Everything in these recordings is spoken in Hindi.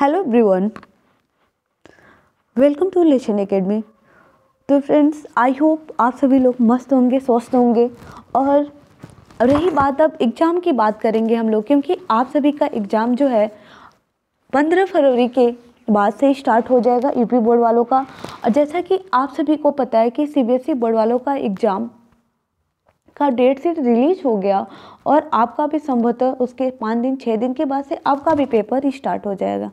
hello everyone welcome to lesson academy तो फ्रेंड्स आई होप आप सभी लोग मस्त होंगे स्वस्थ होंगे और रही बात अब एग्ज़ाम की बात करेंगे हम लोग क्योंकि आप सभी का एग्ज़ाम जो है पंद्रह फरवरी के बाद से स्टार्ट हो जाएगा यूपी e बोर्ड वालों का और जैसा कि आप सभी को पता है कि सीबीएसई बोर्ड e वालों का एग्ज़ाम का डेट सीट रिलीज हो गया और आपका भी संभवतः उसके पाँच दिन छः दिन के बाद से आपका भी पेपर स्टार्ट हो जाएगा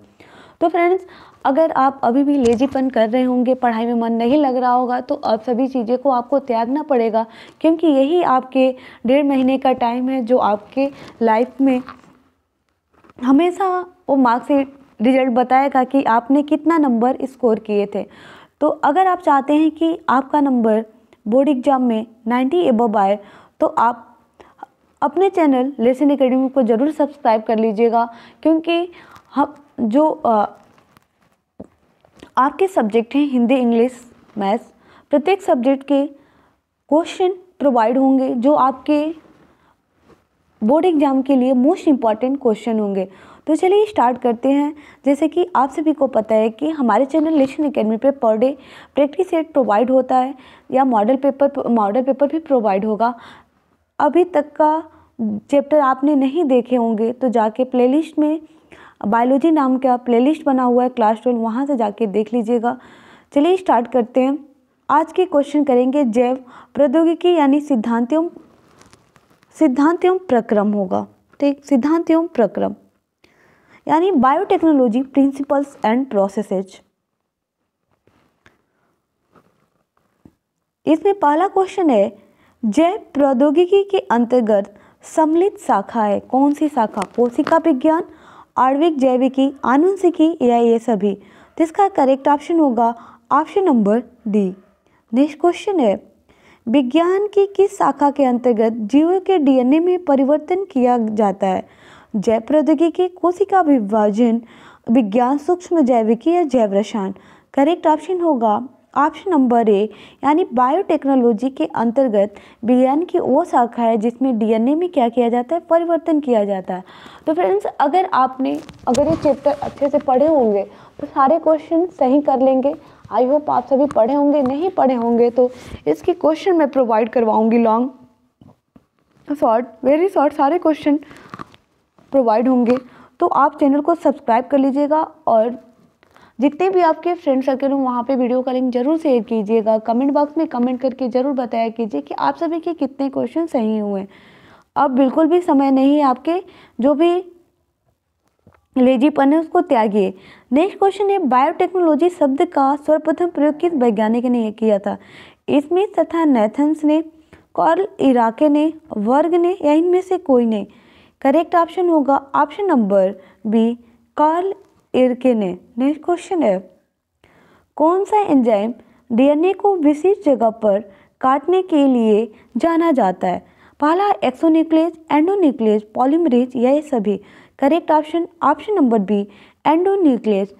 तो फ्रेंड्स अगर आप अभी भी लेजीपन कर रहे होंगे पढ़ाई में मन नहीं लग रहा होगा तो अब सभी चीज़ें को आपको त्यागना पड़ेगा क्योंकि यही आपके डेढ़ महीने का टाइम है जो आपके लाइफ में हमेशा वो मार्क्सिट रिजल्ट बताएगा कि आपने कितना नंबर स्कोर किए थे तो अगर आप चाहते हैं कि आपका नंबर बोर्ड एग्ज़ाम में 90 एब आए तो आप अपने चैनल लेसन अकेडमी को ज़रूर सब्सक्राइब कर लीजिएगा क्योंकि हम जो आपके सब्जेक्ट हैं हिंदी इंग्लिश मैथ्स प्रत्येक सब्जेक्ट के क्वेश्चन प्रोवाइड होंगे जो आपके बोर्ड एग्ज़ाम के लिए मोस्ट इम्पॉर्टेंट क्वेश्चन होंगे तो चलिए स्टार्ट करते हैं जैसे कि आप सभी को पता है कि हमारे चैनल लेशन अकेडमी पे per day practice set provide होता है या मॉडल पेपर मॉडल पेपर भी प्रोवाइड होगा अभी तक का चैप्टर आपने नहीं देखे होंगे तो जाके प्लेलिस्ट में बायोलॉजी नाम का प्लेलिस्ट बना हुआ है क्लास ट्वेल्व वहाँ से जाके देख लीजिएगा चलिए स्टार्ट करते हैं आज के क्वेश्चन करेंगे जैव प्रौद्योगिकी यानी सिद्धांत एवं सिद्धांत एवं प्रक्रम होगा ठीक सिद्धांत एवं प्रक्रम यानी बायोटेक्नोलॉजी प्रिंसिपल्स एंड प्रोसेसेज इसमें पहला क्वेश्चन है जैव प्रौद्योगिकी के अंतर्गत सम्मिलित शाखा है कौन सी शाखा कोशिका विज्ञान आणविक जैविकी आनुंसिकी या ये सभी तो इसका करेक्ट ऑप्शन होगा option number D next question है विज्ञान की किस शाखा के अंतर्गत जीवों के डीएनए में परिवर्तन किया जाता है जैव प्रौद्योगिकी कोशिका विभाजन विज्ञान सूक्ष्म जैविकी या जैव रसायन करेक्ट ऑप्शन होगा ऑप्शन नंबर ए यानी बायोटेक्नोलॉजी के अंतर्गत विज्ञान की वो शाखा है जिसमें डीएनए में क्या किया जाता है परिवर्तन किया जाता है तो फ्रेंड्स अगर आपने अगर ये चैप्टर अच्छे से पढ़े होंगे तो सारे क्वेश्चन सही कर लेंगे आई होप आप सभी पढ़े होंगे नहीं पढ़े होंगे तो इसके क्वेश्चन मैं प्रोवाइड करवाऊँगी लॉन्ग शॉर्ट वेरी शॉर्ट सारे क्वेश्चन प्रोवाइड होंगे तो आप चैनल को सब्सक्राइब कर लीजिएगा और जितने भी आपके फ्रेंड सर्कल हों वहाँ पे वीडियो का लिंक जरूर शेयर कीजिएगा कमेंट बॉक्स में कमेंट करके ज़रूर बताया कीजिए कि आप सभी के कितने क्वेश्चन सही हुए अब बिल्कुल भी समय नहीं आपके जो भी लेजीपन है उसको त्यागिए नेक्स्ट क्वेश्चन है बायोटेक्नोलॉजी शब्द का सर्वप्रथम प्रयोग किस वैज्ञानिक ने किया था इसमें तथा नेथन्स ने कॉर्ल इराके ने वर्ग ने या इनमें से कोई ने करेक्ट ऑप्शन होगा ऑप्शन नंबर बी कॉर्ल इरकिने नेक्स्ट क्वेश्चन है कौन सा एंजाइम डीएनए को विशेष जगह पर काटने के लिए जाना जाता है पहला एक्सोन्यूक्लियस एंडोन्यूक्लियस पॉलीमरेज या ये सभी correct option option number B endonuclease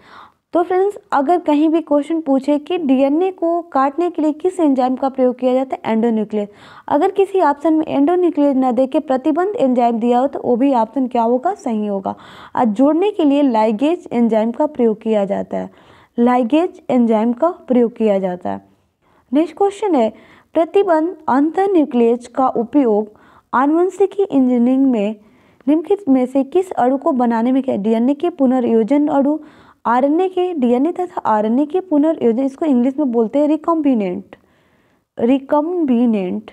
तो फ्रेंड्स अगर कहीं भी क्वेश्चन पूछे कि डीएनए को काटने के लिए किस एंजाइम का प्रयोग किया जाता है एंडोन्यूक्लियस अगर किसी ऑप्शन में एंडोन्यूक्लियस न दे के प्रतिबंध एंजाइम दिया हो तो वो भी ऑप्शन क्या होगा सही होगा और जोड़ने के लिए लाइगेज एंजाइम का प्रयोग किया जाता है लाइगेज एंजाइम का प्रयोग किया जाता है नेक्स्ट क्वेश्चन है प्रतिबंध अंतर न्यूक्लियज का उपयोग आनुवंशिकी इंजीनियरिंग में निम्नलिखित में से किस अड़ु को बनाने में किया डीएनए के पुनर्योजन अड़ु आरएनए के डीएनए तथा आरएनए के पुनर्योजन इसको इंग्लिश में बोलते हैं रिकॉम्बिनेंट रिकॉम्बिनेंट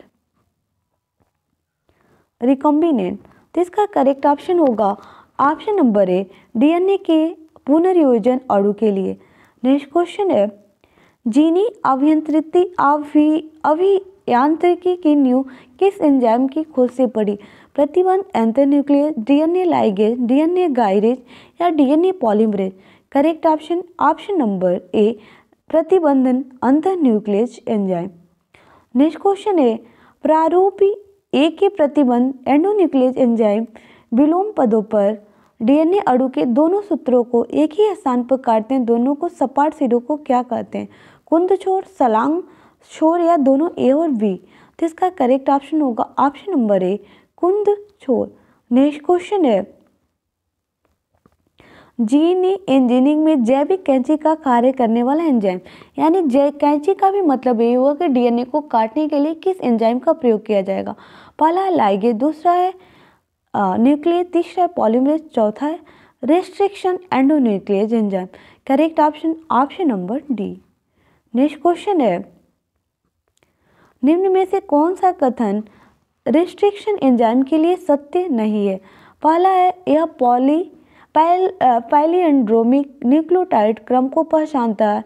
रिकॉम्बिनेंट तो इसका करेक्ट ऑप्शन होगा ऑप्शन नंबर ए डीएनए के पुनर्योजन अणु के लिए नेक्स्ट क्वेश्चन है जीनी अभियंत्रिति अभि अभियांत्रिकी की न्यू किस एंजाइम की खोज से पड़ी प्रतिबंध एंथर nuclease DNA ligase DNA gyrase या DNA polymerase correct option option number A प्रतिबंधन अंत न्यूक्लियस एंजाइम नेक्स्ट क्वेश्चन है प्रारूपी ए के प्रतिबंध एंडोन्यूक्लियज एंजाइम विलोम पदों पर डीएनए अणु के दोनों सूत्रों को एक ही स्थान पर काटते हैं दोनों को सपाट सिरों को क्या कहते हैं कुंद छोर सलांग छोर या दोनों ए और बी तो इसका करेक्ट ऑप्शन होगा ऑप्शन नंबर ए कुंद छोर नेक्स्ट क्वेश्चन है जीनी इंजीनियरिंग में जैविक कैंची का कार्य करने वाला एंजाइम यानी जै कैंची का भी मतलब ये हुआ कि डीएनए को काटने के लिए किस एंजाइम का प्रयोग किया जाएगा पहला लाइगे दूसरा है न्यूक्लियर तीसरा है पॉलीमरेज चौथा है restriction endonuclease enzyme correct option option number D next question है निम्न में से कौन सा कथन रेस्ट्रिक्शन एंजाइम के लिए सत्य नहीं है पहला है यह पॉली पैल एंड्रोमिक न्यूक्लियोटाइड क्रम को पहचानता है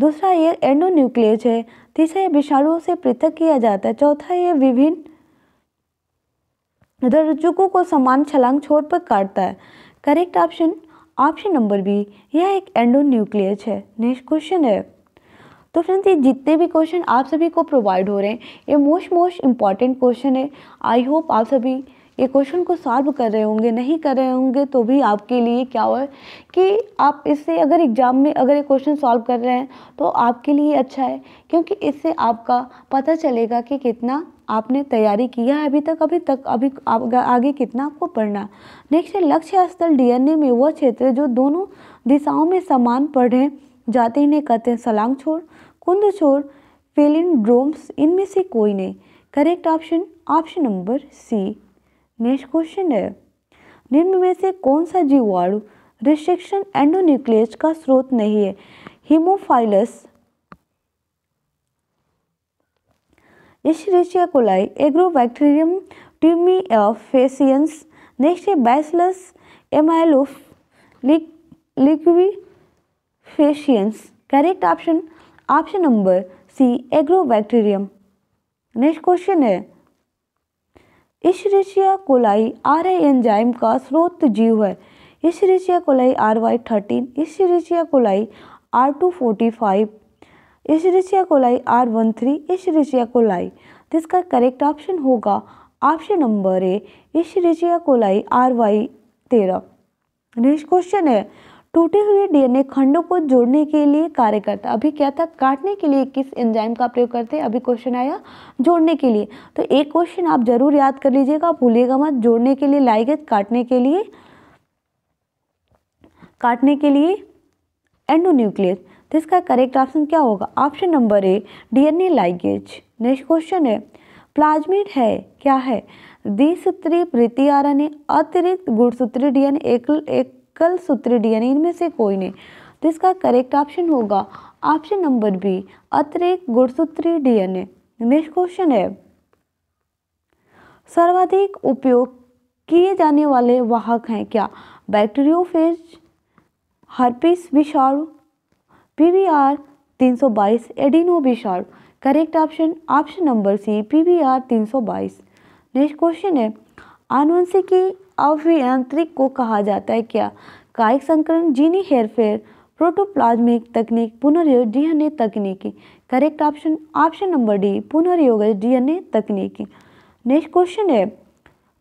दूसरा ये एंडोन्यूक्लियस है तीसरा विषाणुओं से पृथक किया जाता है चौथा ये विभिन्न रज्जुकों को समान छलांग छोर पर काटता है correct option option number B यह एक एंडोन्यूक्लियस है नेक्स्ट क्वेश्चन है तो फ्रेंड्स ये जितने भी क्वेश्चन आप सभी को प्रोवाइड हो रहे हैं ये मोस्ट मोस्ट इम्पॉर्टेंट क्वेश्चन है आई होप आप सभी ये क्वेश्चन को सॉल्व कर रहे होंगे नहीं कर रहे होंगे तो भी आपके लिए क्या हो कि आप इससे अगर एग्ज़ाम में अगर ये क्वेश्चन सॉल्व कर रहे हैं तो आपके लिए अच्छा है क्योंकि इससे आपका पता चलेगा कि कितना आपने तैयारी किया है अभी तक अभी तक अभी आप आगे कितना आपको पढ़ना नेक्स्ट है लक्ष्य स्थल डी में वह क्षेत्र जो दोनों दिशाओं में समान पढ़े जाते इन्हें कहते हैं सलांग छोड़ कुंद छोड़ फेलिन ड्रोम्स इनमें से कोई नहीं correct option option number C next question है निम्न में से कौन सा जीवाणु रिस्ट्रिक्शन एंडोन्यूक्लियस का स्रोत नहीं है Haemophilus Escherichia coli Agrobacterium tumefaciens next है Bacillus amyloliquefaciens correct option option number C Agrobacterium next question है इशरेशिया कोलाई आर एंजाइम का स्रोत जीव है Escherichia coli R Y thirteen Escherichia coli R two forty five Escherichia coli R one three Escherichia coli तो इसका करेक्ट ऑप्शन होगा option number A Escherichia coli R Y तेरह नेक्स्ट क्वेश्चन है टूटे हुए डीएनए खंडों को जोड़ने के लिए कार्य करता अभी क्या था काटने के लिए किस एंजाइम का प्रयोग करते हैं अभी क्वेश्चन आया जोड़ने के लिए तो एक क्वेश्चन आप जरूर याद कर लीजिएगा भूलिएगा मत जोड़ने के लिए लाइगेज काटने के लिए काटने के लिए एंडोन्यूक्लियस तो इसका करेक्ट ऑप्शन क्या होगा option number A DNA ligase next question है प्लाज्मिड है क्या है द्विसूत्री प्रीति आर अतिरिक्त गुणसूत्री डीएनए एक, एक कल सूत्रीडी यानी इनमें से कोई नहीं तो इसका करेक्ट ऑप्शन होगा ऑप्शन नंबर बी अतिरिक्त गुणसूत्री डीएनए नेक्स्ट क्वेश्चन है सर्वाधिक उपयोग किए जाने वाले वाहक हैं क्या बैक्टीरियोफेज हर्पिस विषाणु पीवीआर 322 एडिनो विषाणु correct option option number C PVR 322 next question है आनुवंशिकी अभियांत्रिक को कहा जाता है क्या कायिक संकरण जीनी हेरफेर प्रोटोप्लाज्मिक तकनीक पुनर्योग डीएनए तकनीकी correct option option number D पुनर्योग डीएनए तकनीकी नेक्स्ट क्वेश्चन है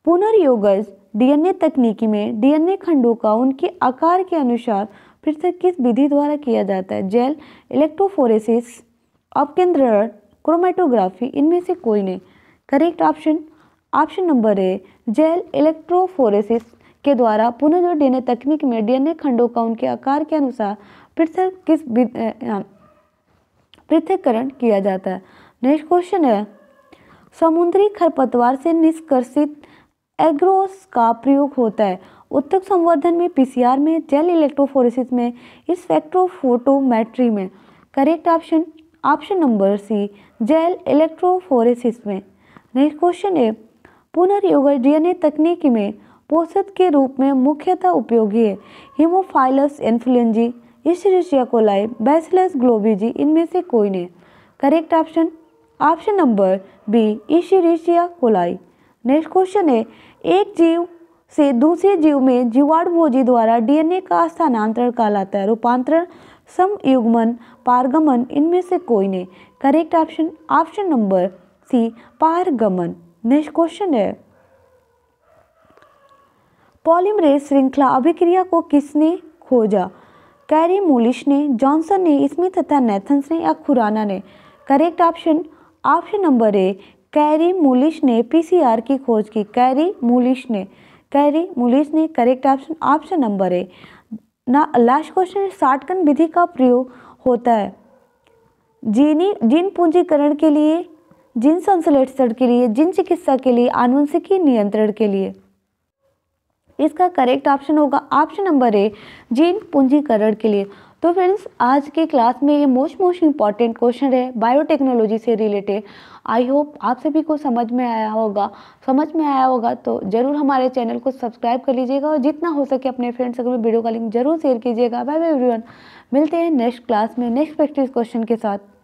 पुनर्योगज डीएनए तकनीकी में डीएनए खंडों का उनके आकार के अनुसार पृथक किस विधि द्वारा किया जाता है जेल इलेक्ट्रोफोरेसिस अपकेंद्र क्रोमेटोग्राफी इनमें से कोई नहीं correct option option number A gel electrophoresis के द्वारा पुनः डीएनए तकनीक में डीएनए खंडों का उनके आकार के अनुसार पृथक किस पृथककरण किया जाता है नेक्स्ट क्वेश्चन है समुद्री खरपतवार से निष्कर्षित एग्रोस का प्रयोग होता है उत्तक संवर्धन में पीसीआर में जेल इलेक्ट्रोफोरेसिस में इस फैक्ट्रोफोटोमेट्री में correct option option number C gel electrophoresis में नेक्स्ट क्वेश्चन है पुनर्योग डीएनए तकनीक में पोषक के रूप में मुख्यतः उपयोगी है हिमोफाइलस इन्फ्लुएंजी इशरिशियाकोलाई बैसिलस ग्लोबीजी इनमें से कोई नहीं correct option option number B Escherichia coli next question है एक जीव से दूसरे जीव में जीवाणुभोजी द्वारा डीएनए का स्थानांतरण कहलाता है रूपांतरण समयुग्मन पारगमन इनमें से कोई नहीं correct option option number C पारगमन नेक्स्ट क्वेश्चन है पॉलीमरेज श्रृंखला अभिक्रिया को किसने खोजा कैरी मूलिश ने जॉनसन ने इसमें तथा नेथन्स ने या खुराना ने correct option option number A Kary Mullis ने पीसीआर की खोज की कैरी मूलिश ने कैरी मूलिश ने correct option option number A ना लास्ट क्वेश्चन साटकन विधि का प्रयोग होता है जीनी जीन पूंजीकरण के लिए जिन संश्लेषण के लिए जिन चिकित्सा के लिए आनुवंशिकी नियंत्रण के लिए इसका करेक्ट ऑप्शन होगा ऑप्शन नंबर ए जीन पूंजीकरण के लिए तो फ्रेंड्स आज के क्लास में ये मोस्ट मोस्ट इंपॉर्टेंट क्वेश्चन है बायोटेक्नोलॉजी से रिलेटेड आई होप आप सभी को समझ में आया होगा समझ में आया होगा तो ज़रूर हमारे चैनल को सब्सक्राइब कर लीजिएगा और जितना हो सके अपने फ्रेंड्स अगर वीडियो का लिंक जरूर शेयर कीजिएगा बाय बाय एवरीवन मिलते हैं नेक्स्ट क्लास में नेक्स्ट प्रैक्टिस क्वेश्चन के साथ